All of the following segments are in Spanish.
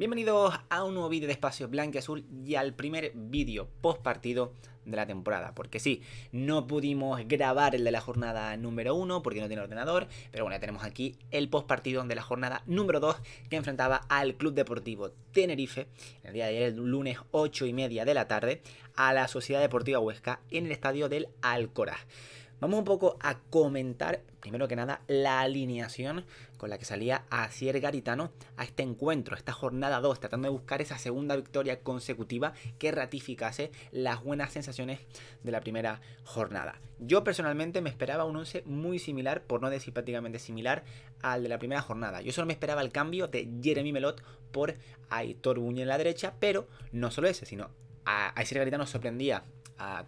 Bienvenidos a un nuevo vídeo de Espacios Blanco y Azul y al primer vídeo post partido de la temporada. Porque sí, no pudimos grabar el de la jornada número 1 porque no tiene ordenador, pero bueno, ya tenemos aquí el post partido de la jornada número 2 que enfrentaba al Club Deportivo Tenerife el día de ayer, el lunes 8 y media de la tarde, a la Sociedad Deportiva Huesca en el estadio del Alcoraz. Vamos un poco a comentar, primero que nada, la alineación con la que salía Asier Garitano a este encuentro, esta jornada 2, tratando de buscar esa segunda victoria consecutiva que ratificase las buenas sensaciones de la primera jornada. Yo personalmente me esperaba un 11 muy similar, por no decir prácticamente similar, al de la primera jornada. Yo solo me esperaba el cambio de Jeremy Melot por Aitor Buñe en la derecha, pero no solo ese, sino a Asier Garitano sorprendía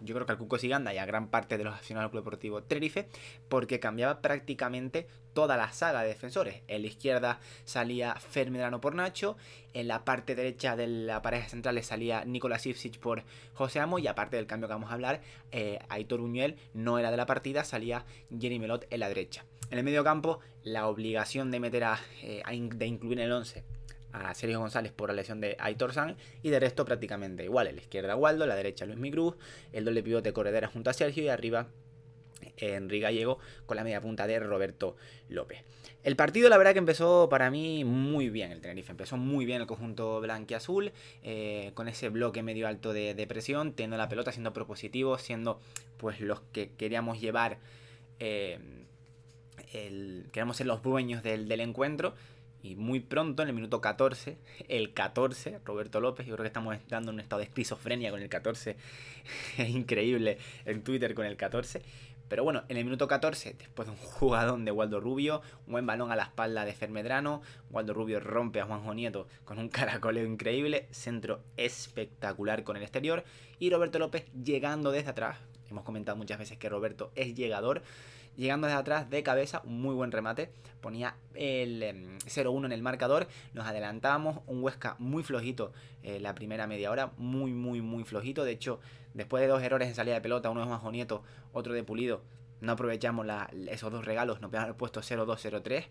yo creo que al Cuco Siganda y a gran parte de los aficionados del Club Deportivo Tenerife, porque cambiaba prácticamente toda la saga de defensores. En la izquierda salía Medrano por Nacho, en la parte derecha de la pareja central salía Nicolás Ipsic por José Amo, y aparte del cambio que vamos a hablar, eh, Aitor Uñuel no era de la partida, salía Jenny Melot en la derecha. En el medio campo, la obligación de meter a, eh, de incluir el 11 a Sergio González por la lesión de Aitor San y de resto prácticamente igual. el la izquierda Waldo, la derecha Luis Migruz, el doble pivote Corredera junto a Sergio y arriba Enrique Gallego con la media punta de Roberto López. El partido la verdad que empezó para mí muy bien el Tenerife, empezó muy bien el conjunto blanquiazul, azul, eh, con ese bloque medio alto de, presión, teniendo la pelota, siendo propositivos, siendo pues los que queríamos llevar, eh, queríamos ser los dueños del encuentro, y muy pronto, en el minuto 14, el 14, Roberto López, yo creo que estamos dando un estado de esquizofrenia con el 14, es increíble en Twitter con el 14, pero bueno, en el minuto 14, después de un jugadón de Waldo Rubio, un buen balón a la espalda de Fermedrano, Waldo Rubio rompe a Juanjo Nieto con un caracoleo increíble, centro espectacular con el exterior, y Roberto López llegando desde atrás, hemos comentado muchas veces que Roberto es llegador, llegando desde atrás de cabeza, muy buen remate, ponía el 0-1 em, en el marcador, nos adelantamos, un Huesca muy flojito eh, la primera media hora, muy, muy, muy flojito, de hecho, después de dos errores en salida de pelota, uno de majonieto, Nieto, otro de Pulido, no aprovechamos esos dos regalos, nos habían puesto 0-2-0-3,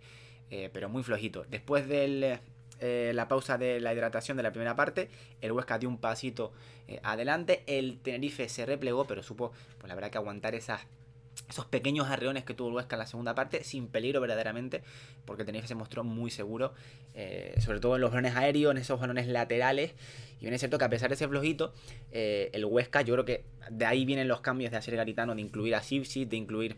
eh, pero muy flojito. Después de eh, la pausa de la hidratación de la primera parte. El Huesca dio un pasito adelante. El Tenerife se replegó, pero supo, pues la verdad, que aguantar esas esos pequeños arreones que tuvo el Huesca en la segunda parte, sin peligro verdaderamente, porque el Tenerife se mostró muy seguro, eh, sobre todo en los balones aéreos, en esos balones laterales. Y bien es cierto que a pesar de ese flojito, eh, el Huesca, yo creo que de ahí vienen los cambios de hacer Garitano, de incluir a Sipsi, de incluir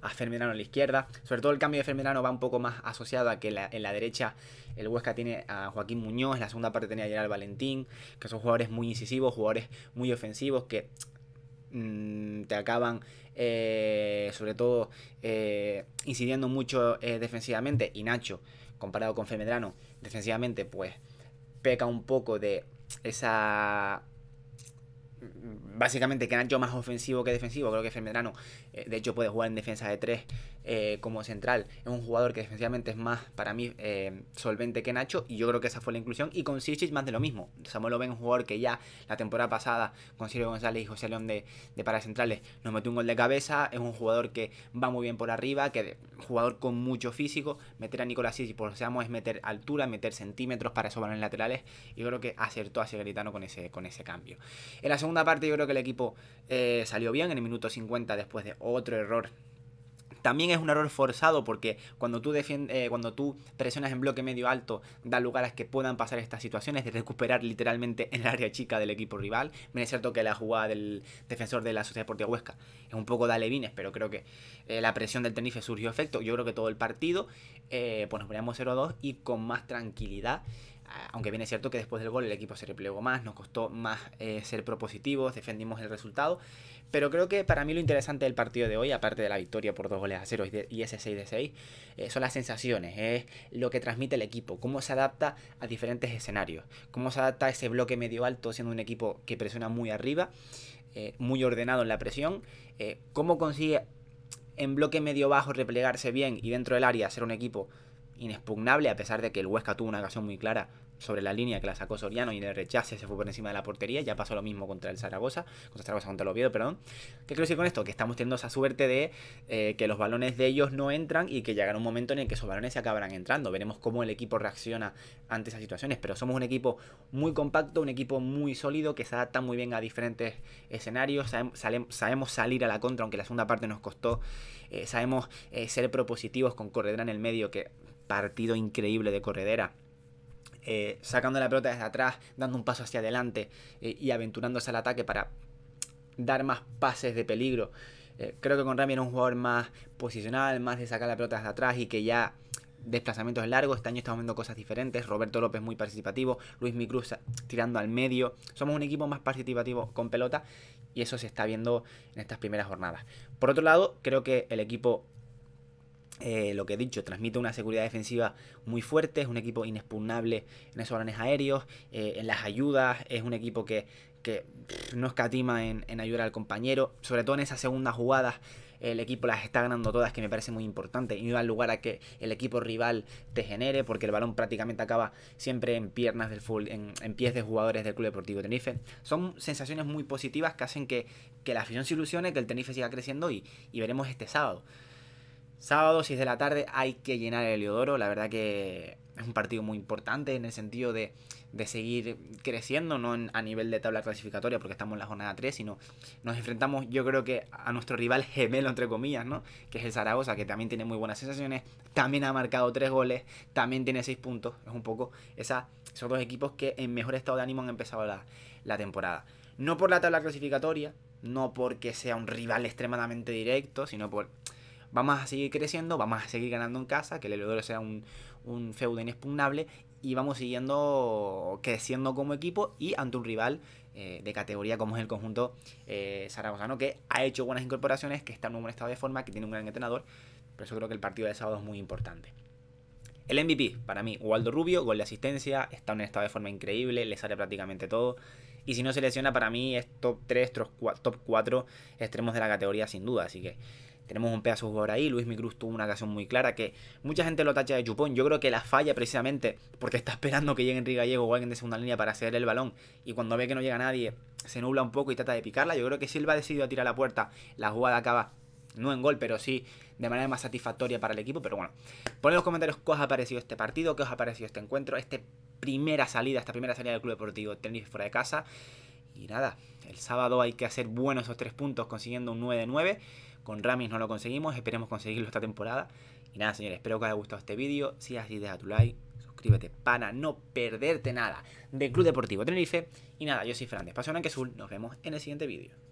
a Fermerano en la izquierda. Sobre todo el cambio de Fermerano va un poco más asociado a que en la derecha el Huesca tiene a Joaquín Muñoz, en la segunda parte tenía a Gerard Valentín, que son jugadores muy incisivos, jugadores muy ofensivos que Mm, te acaban eh, sobre todo eh, incidiendo mucho eh, defensivamente y Nacho comparado con Femedrano defensivamente pues peca un poco de esa mm, básicamente que Nacho más ofensivo que defensivo creo que Femedrano de hecho puede jugar en defensa de 3 eh, como central. Es un jugador que defensivamente es más, para mí, eh, solvente que Nacho. Y yo creo que esa fue la inclusión. Y con Sirchis más de lo mismo. Samuel Oben, un jugador que ya la temporada pasada con Silvio González y José León de, Paracentrales nos metió un gol de cabeza. Es un jugador que va muy bien por arriba, que jugador con mucho físico. Meter a Nicolás Sichich, por lo seamos, es meter altura, meter centímetros para esos balones laterales. Y yo creo que acertó a Gritano con ese, con ese cambio. En la segunda parte yo creo que el equipo eh, salió bien en el minuto 50 después de otro error también es un error forzado porque cuando tú, eh, cuando tú presionas en bloque medio alto da lugar a que puedan pasar estas situaciones de recuperar literalmente en el área chica del equipo rival. Bien es cierto que la jugada del defensor de la Sociedad Deportiva Huesca es un poco de alevines, pero creo que eh, la presión del Tenerife surgió efecto. Yo creo que todo el partido eh, pues nos poníamos 0-2 y con más tranquilidad aunque bien cierto que después del gol el equipo se replegó más, nos costó más eh, ser propositivos, defendimos el resultado, pero creo que para mí lo interesante del partido de hoy, aparte de la victoria por dos goles a cero y, ese 6 de 6, eh, son las sensaciones, es eh, lo que transmite el equipo, cómo se adapta a diferentes escenarios, cómo se adapta a ese bloque medio alto siendo un equipo que presiona muy arriba, muy ordenado en la presión, cómo consigue en bloque medio bajo replegarse bien y dentro del área ser un equipo inexpugnable, a pesar de que el Huesca tuvo una ocasión muy clara sobre la línea que la sacó Soriano y en el rechace se fue por encima de la portería. Ya pasó lo mismo contra el Zaragoza, contra Zaragoza, contra el Oviedo, perdón. ¿Qué quiero decir con esto? Que estamos teniendo esa suerte de eh, que los balones de ellos no entran y que llegará un momento en el que esos balones se acabarán entrando. Veremos cómo el equipo reacciona ante esas situaciones, pero somos un equipo muy compacto, un equipo muy sólido que se adapta muy bien a diferentes escenarios. Sabemos, salir a la contra, aunque la segunda parte nos costó. Eh, sabemos eh, ser propositivos con Corredera en el medio, que partido increíble de Corredera eh, sacando la pelota desde atrás, dando un paso hacia adelante eh, y aventurándose al ataque para dar más pases de peligro. Eh, creo que con Rami era un jugador más posicional, más de sacar la pelota desde atrás y que ya desplazamientos largos. Este año estamos viendo cosas diferentes. Roberto López muy participativo, Luis Micruz tirando al medio. Somos un equipo más participativo con pelota y eso se está viendo en estas primeras jornadas. Por otro lado, creo que el equipo eh, lo que he dicho, transmite una seguridad defensiva muy fuerte, es un equipo inexpugnable en esos balones aéreos, eh, en las ayudas, es un equipo que, no escatima en, ayudar al compañero, sobre todo en esas segundas jugadas. El equipo las está ganando todas, que me parece muy importante. Y no da lugar a que el equipo rival te genere, porque el balón prácticamente acaba siempre en piernas del full, en, pies de jugadores del Club Deportivo Tenerife. Son sensaciones muy positivas que hacen que, que la afición se ilusione, que el Tenerife siga creciendo y, y veremos este sábado. Sábado, 6 de la tarde, hay que llenar el Heliodoro. La verdad que es un partido muy importante en el sentido de, seguir creciendo, no a nivel de tabla clasificatoria, porque estamos en la jornada 3, sino nos enfrentamos, yo creo que a nuestro rival gemelo, entre comillas, ¿no? Que es el Zaragoza, que también tiene muy buenas sensaciones, también ha marcado 3 goles, también tiene 6 puntos. Es un poco esa, esos dos equipos que en mejor estado de ánimo han empezado la, la temporada. No por la tabla clasificatoria, no porque sea un rival extremadamente directo, sino por vamos a seguir creciendo, vamos a seguir ganando en casa, que el Elodoro sea un, un feudo inexpugnable y vamos siguiendo creciendo como equipo y ante un rival eh, de categoría como es el conjunto eh, zaragozano, que ha hecho buenas incorporaciones, que está en un buen estado de forma, que tiene un gran entrenador. Por eso creo que el partido de sábado es muy importante. El MVP, para mí, Waldo Rubio, gol de asistencia, está en un estado de forma increíble, le sale prácticamente todo. Y si no se lesiona, para mí es top 3, top 4 extremos de la categoría sin duda. Así que tenemos un pedazo de jugador ahí. Luis Micruz tuvo una ocasión muy clara que mucha gente lo tacha de chupón. Yo creo que la falla precisamente porque está esperando que llegue Enrique Gallego o alguien de segunda línea para hacer el balón. Y cuando ve que no llega nadie, se nubla un poco y trata de picarla. Yo creo que Silva ha decidido tirar a la puerta. La jugada acaba no en gol, pero sí de manera más satisfactoria para el equipo. Pero bueno, poned en los comentarios qué os ha parecido este partido, qué os ha parecido este encuentro, esta primera salida, esta primera salida del Club Deportivo Tenis fuera de casa. Y nada, el sábado hay que hacer buenos esos tres puntos consiguiendo un 9 de 9. Con Ramis no lo conseguimos, esperemos conseguirlo esta temporada. Y nada, señores, espero que os haya gustado este vídeo. Si es así, deja tu like, suscríbete para no perderte nada del Club Deportivo Tenerife. Y nada, yo soy Fernández de que Azul. Nos vemos en el siguiente vídeo.